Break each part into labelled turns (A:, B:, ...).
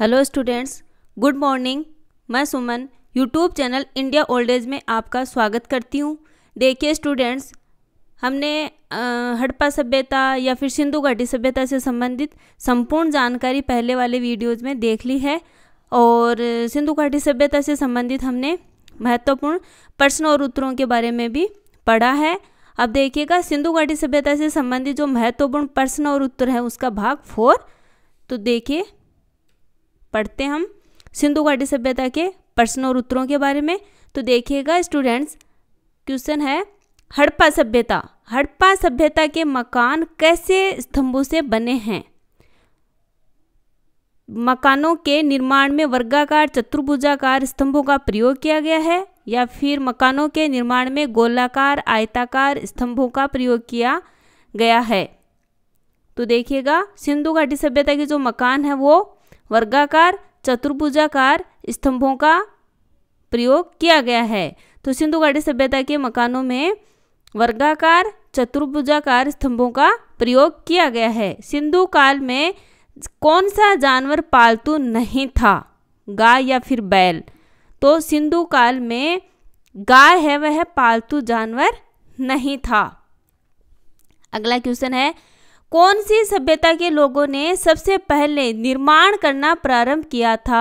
A: hello students good morning मैं Suman YouTube channel India old age में आपका स्वागत करती हूँ देखिए स्टूडेंट्स हमने हड़प्पा सभ्यता या फिर सिंधु घाटी सभ्यता से संबंधित संपूर्ण जानकारी पहले वाले वीडियोस में देख ली है और सिंधु घाटी सभ्यता से संबंधित हमने महत्वपूर्ण प्रश्न और उत्तरों के बारे में भी पढ़ा है अब देखिएगा सिंधु घाटी सभ्यता से संबंधित जो महत्वपूर्ण प्रश्न और उत्तर है उसका भाग फोर तो देखिए पढ़ते हम सिंधु घाटी सभ्यता के प्रश्नों और उत्तरों के बारे में तो देखिएगा स्टूडेंट्स क्वेश्चन है हड़प्पा सभ्यता हड़प्पा सभ्यता के मकान कैसे स्तंभों से बने हैं मकानों के निर्माण में वर्गाकार चतुर्भुजाकार स्तंभों का प्रयोग किया गया है या फिर मकानों के निर्माण में गोलाकार आयताकार स्तंभों का प्रयोग किया गया है तो देखिएगा सिंधु घाटी सभ्यता के जो मकान है वो वर्गाकार चतुर्भुजाकार स्तंभों का प्रयोग किया गया है तो सिंधु घाटी सभ्यता के मकानों में वर्गाकार चतुर्भुजाकार स्तंभों का प्रयोग किया गया है सिंधु काल में कौन सा जानवर पालतू नहीं था गाय या फिर बैल तो सिंधु काल में गाय है वह पालतू जानवर नहीं था अगला क्वेश्चन है कौन सी सभ्यता के लोगों ने सबसे पहले निर्माण करना प्रारंभ किया था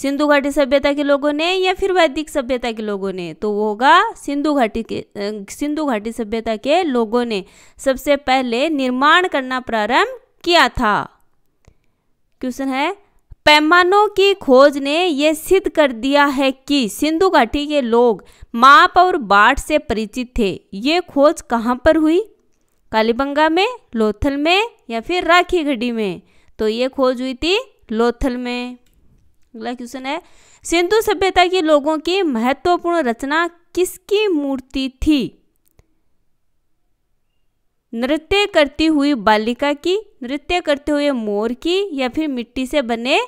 A: सिंधु घाटी सभ्यता के लोगों ने या फिर वैदिक सभ्यता के लोगों ने तो वो होगा सिंधु घाटी के सिंधु घाटी सभ्यता के लोगों ने सबसे पहले निर्माण करना प्रारंभ किया था क्वेश्चन है पैमानों की खोज ने यह सिद्ध कर दिया है कि सिंधु घाटी के लोग माप और बाट से परिचित थे ये खोज कहाँ पर हुई कालीबंगा में लोथल में या फिर राखी घड़ी में तो ये खोज हुई थी लोथल में अगला क्वेश्चन है सिंधु सभ्यता के लोगों की महत्वपूर्ण रचना किसकी मूर्ति थी नृत्य करती हुई बालिका की नृत्य करते हुए मोर की या फिर मिट्टी से बने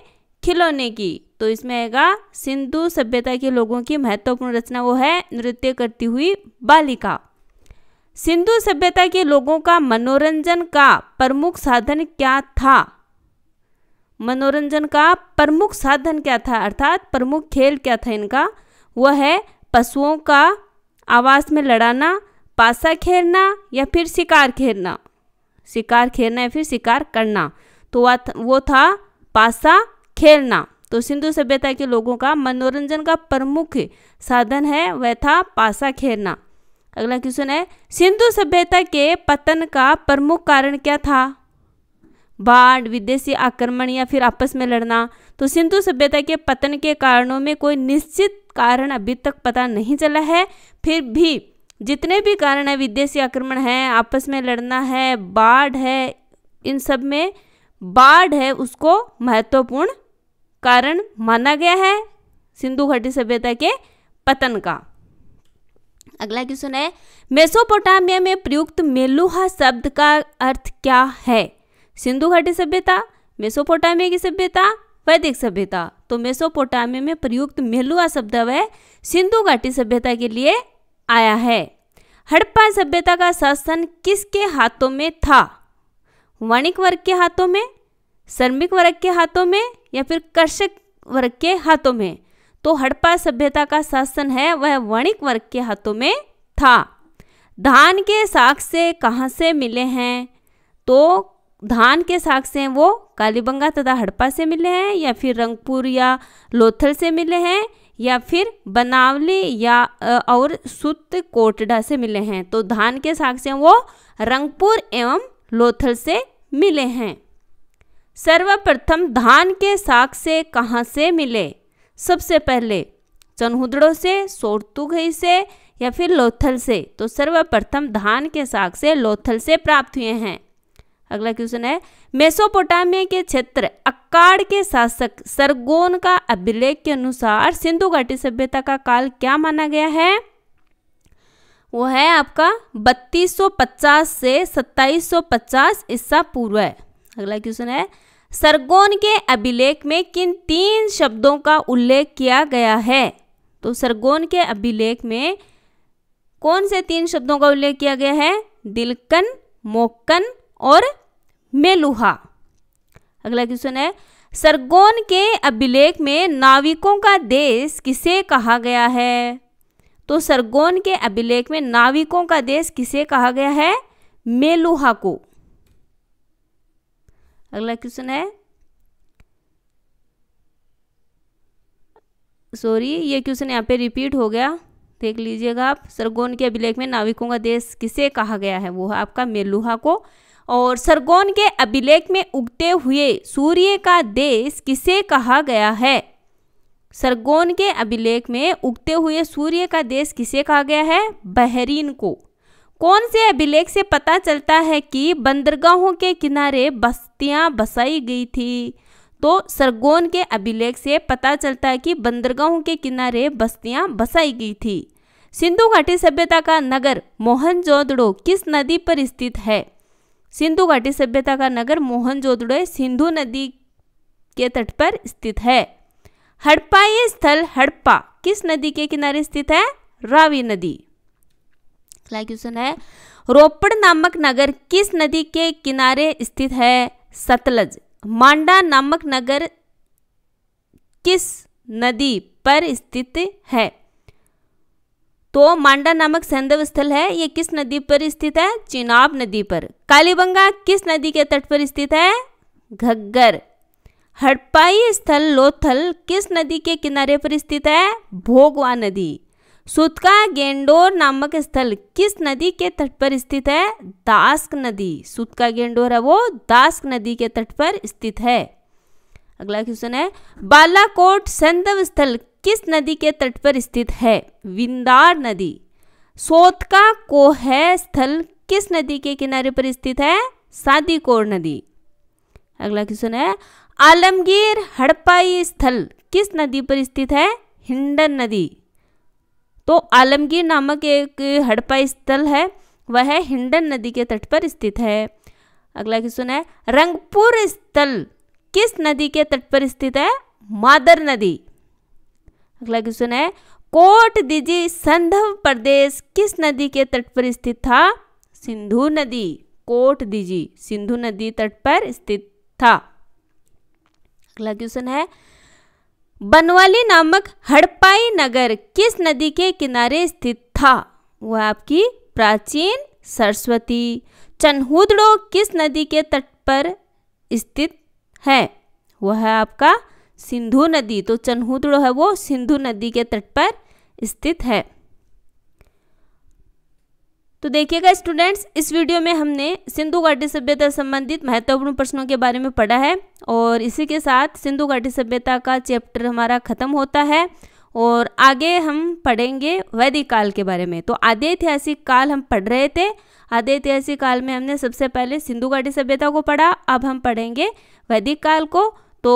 A: खिलौने की तो इसमें आएगा सिंधु सभ्यता के लोगों की महत्वपूर्ण रचना वो है नृत्य करती हुई बालिका सिंधु सभ्यता के लोगों का मनोरंजन का प्रमुख साधन क्या था मनोरंजन का प्रमुख साधन क्या था अर्थात प्रमुख खेल क्या था इनका वह है पशुओं का आवास में लड़ाना पासा खेलना या फिर शिकार खेलना शिकार खेलना या फिर शिकार करना तो वो था पासा खेलना तो सिंधु सभ्यता के लोगों का मनोरंजन का प्रमुख साधन है वह था पासा खेलना अगला क्वेश्चन है सिंधु सभ्यता के पतन का प्रमुख कारण क्या था बाढ़ विदेशी आक्रमण या फिर आपस में लड़ना तो सिंधु सभ्यता के पतन के कारणों में कोई निश्चित कारण अभी तक पता नहीं चला है फिर भी जितने भी कारण है विदेशी आक्रमण है आपस में लड़ना है बाढ़ है इन सब में बाढ़ है उसको महत्वपूर्ण कारण माना गया है सिंधु घाटी सभ्यता के पतन का अगला क्वेश्चन है मेसोपोटामिया में प्रयुक्त मेलुहा शब्द का अर्थ क्या है सिंधु घाटी सभ्यता मेसोपोटामिया की सभ्यता वैदिक सभ्यता तो मेसोपोटामिया में प्रयुक्त मेलुआ शब्द वह सिंधु घाटी सभ्यता के लिए आया है हड़प्पा सभ्यता का शासन किसके हाथों में था वणिक वर्ग के हाथों में श्रमिक वर्ग के हाथों में या फिर कर्षक वर्ग के हाथों में तो हड़प्पा सभ्यता का शासन है वह वणिक वर्ग के हाथों में था धान के साग से कहाँ से मिले हैं तो धान के साग से वो कालीबंगा तथा हड़प्पा से मिले हैं या फिर रंगपुर या लोथल से मिले हैं या फिर बनावली या और सुत कोटडा से मिले हैं तो धान के साग से वो रंगपुर एवं लोथल से मिले हैं सर्वप्रथम धान के साग से कहाँ से मिले सबसे पहले चनहुदड़ों से सोरतुघई से या फिर लोथल से तो सर्वप्रथम धान के साग से लोथल से प्राप्त हुए हैं अगला क्वेश्चन है मेसोपोटामिया के क्षेत्र अक्काड़ के शासक सरगोन का अभिलेख के अनुसार सिंधु घाटी सभ्यता का काल क्या माना गया है वो है आपका 3250 से 2750 ईसा पूर्व है अगला क्वेश्चन है सरगोन के अभिलेख में किन तीन शब्दों का उल्लेख किया गया है तो सरगोन के अभिलेख में कौन से तीन शब्दों का उल्लेख किया गया है दिलकन मोक्कन और मेलुहा अगला क्वेश्चन है सरगोन के अभिलेख में नाविकों का देश किसे कहा गया है तो सरगोन के अभिलेख में नाविकों का देश किसे कहा गया है मेलुहा को अगला क्वेश्चन है सॉरी ये क्वेश्चन यहाँ पे रिपीट हो गया देख लीजिएगा आप सरगोन के अभिलेख में नाविकों का देश किसे कहा गया है वो है आपका मेलुहा को और सरगोन के अभिलेख में उगते हुए सूर्य का देश किसे कहा गया है सरगोन के अभिलेख में उगते हुए सूर्य का देश किसे कहा गया है बहरीन को कौन से अभिलेख से पता चलता है कि बंदरगाहों के किनारे बस्तियां बसाई गई थी तो सरगोन के अभिलेख से पता चलता है कि बंदरगाहों के किनारे बस्तियां बसाई गई थी सिंधु घाटी सभ्यता का नगर मोहनजोदड़ो किस नदी पर स्थित है सिंधु घाटी सभ्यता का नगर मोहनजोदड़ो सिंधु नदी के तट पर स्थित है हड़प्पा ये स्थल हड़प्पा किस नदी के किनारे स्थित है रावी नदी अगला क्वेश्चन है रोपड़ नामक नगर किस नदी के किनारे स्थित है सतलज मांडा नामक नगर किस नदी पर स्थित है तो मांडा नामक संदर्भ स्थल है यह किस नदी पर स्थित है चिनाब नदी पर कालीबंगा किस नदी के तट पर स्थित है घग्गर हड़पाई स्थल लोथल किस नदी के किनारे पर स्थित है भोगवा नदी सुतका गेंडोर नामक स्थल किस नदी के तट पर स्थित है दास्क नदी सुतका गेंडोर है वो दास्क नदी के तट पर स्थित है अगला क्वेश्चन है बालाकोट संदव स्थल किस नदी के तट पर स्थित है विंदार नदी सोतका कोह स्थल किस नदी के किनारे पर स्थित है सादीकोर नदी अगला क्वेश्चन है आलमगीर हड़पाई स्थल किस नदी पर स्थित है हिंडन नदी तो आलमगीर नामक एक हड़प्पा स्थल है वह हिंडन नदी के तट पर स्थित है अगला क्वेश्चन है रंगपुर स्थल किस नदी के तट पर स्थित है मादर नदी अगला क्वेश्चन है कोट दिजी संधव प्रदेश किस नदी के तट पर स्थित था सिंधु नदी कोट दिजी सिंधु नदी तट पर स्थित था अगला क्वेश्चन है बनवाली नामक हड़पाई नगर किस नदी के किनारे स्थित था वह आपकी प्राचीन सरस्वती चन्हूदड़ो किस नदी के तट पर स्थित है वह है आपका सिंधु नदी तो चन्हूदड़ो है वो सिंधु नदी के तट पर स्थित है तो देखिएगा स्टूडेंट्स इस वीडियो में हमने सिंधु घाटी सभ्यता संबंधित महत्वपूर्ण प्रश्नों के बारे में पढ़ा है और इसी के साथ सिंधु घाटी सभ्यता का चैप्टर हमारा ख़त्म होता है और आगे हम पढ़ेंगे वैदिक काल के बारे में तो आदि ऐतिहासिक काल हम पढ़ रहे थे आदि ऐतिहासिक काल में हमने सबसे पहले सिंधु घाटी सभ्यता को पढ़ा अब हम पढ़ेंगे वैदिक काल को तो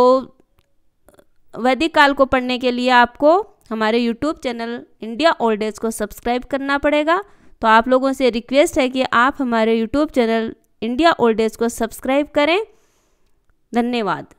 A: वैदिक काल को पढ़ने के लिए आपको हमारे YouTube channel India old age को सब्सक्राइब करना पड़ेगा तो आप लोगों से रिक्वेस्ट है कि आप हमारे YouTube channel India old age को सब्सक्राइब करें धन्यवाद